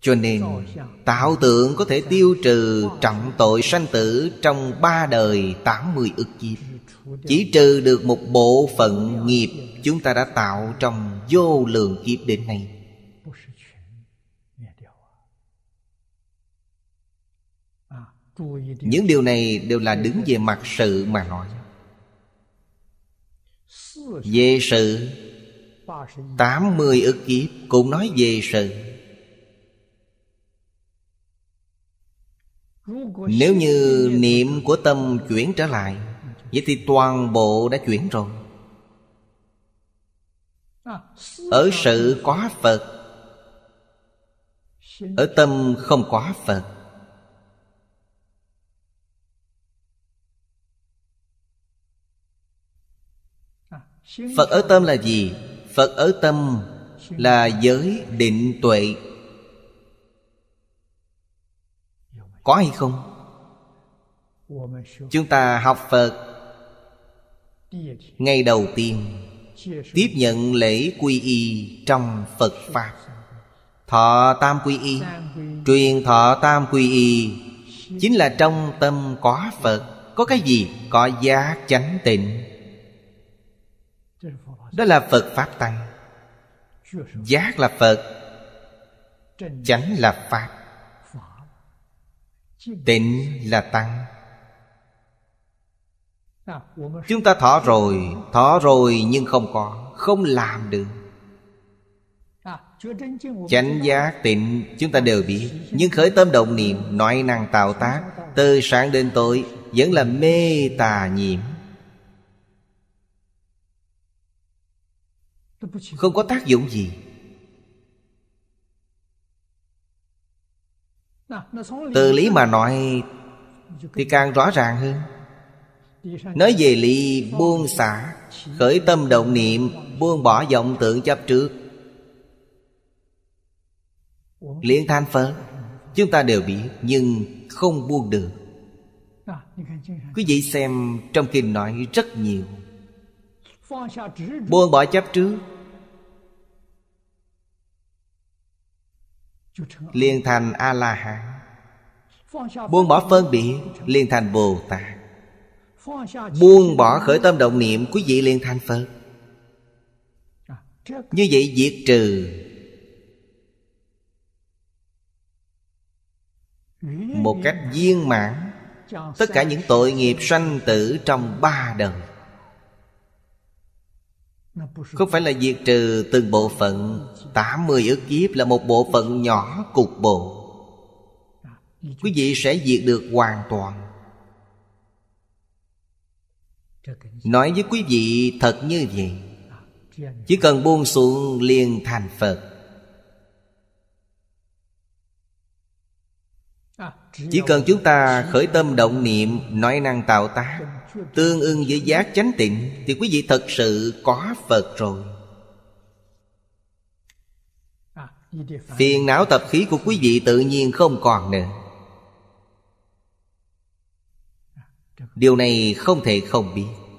cho nên tạo tượng có thể tiêu trừ trọng tội sanh tử trong ba đời tám mươi ức kiếp Chỉ trừ được một bộ phận nghiệp chúng ta đã tạo trong vô lượng kiếp đến nay Những điều này đều là đứng về mặt sự mà nói Về sự 80 ức kiếp cũng nói về sự Nếu như niệm của tâm chuyển trở lại Vậy thì toàn bộ đã chuyển rồi Ở sự quá Phật Ở tâm không quá Phật Phật ở tâm là gì? Phật ở tâm là giới định tuệ Có hay không? Chúng ta học Phật ngay đầu tiên Tiếp nhận lễ quy y trong Phật Pháp Thọ tam quy y Truyền thọ tam quy y Chính là trong tâm có Phật Có cái gì? Có giá chánh tịnh Đó là Phật Pháp Tăng Giác là Phật Chánh là Pháp tịnh là tăng chúng ta thọ rồi thọ rồi nhưng không có không làm được chánh giác tịnh chúng ta đều biết nhưng khởi tâm động niệm nói năng tạo tác từ sáng đến tối vẫn là mê tà nhiễm không có tác dụng gì từ lý mà nói thì càng rõ ràng hơn nói về lý buông xả khởi tâm động niệm buông bỏ vọng tượng chấp trước liên than phật chúng ta đều biết nhưng không buông được quý vị xem trong kinh nói rất nhiều buông bỏ chấp trước liền thành a la hán buông bỏ phân biệt liền thành bồ tát buông bỏ khởi tâm động niệm quý vị liền thành phật như vậy diệt trừ một cách viên mãn tất cả những tội nghiệp sanh tử trong ba đời không phải là diệt trừ từng bộ phận 80 ức kiếp là một bộ phận nhỏ cục bộ Quý vị sẽ diệt được hoàn toàn Nói với quý vị thật như vậy Chỉ cần buông xuống liền thành Phật Chỉ cần chúng ta khởi tâm động niệm Nói năng tạo tác Tương ưng với giác chánh tịnh Thì quý vị thật sự có Phật rồi phiền não tập khí của quý vị tự nhiên không còn nữa điều này không thể không biết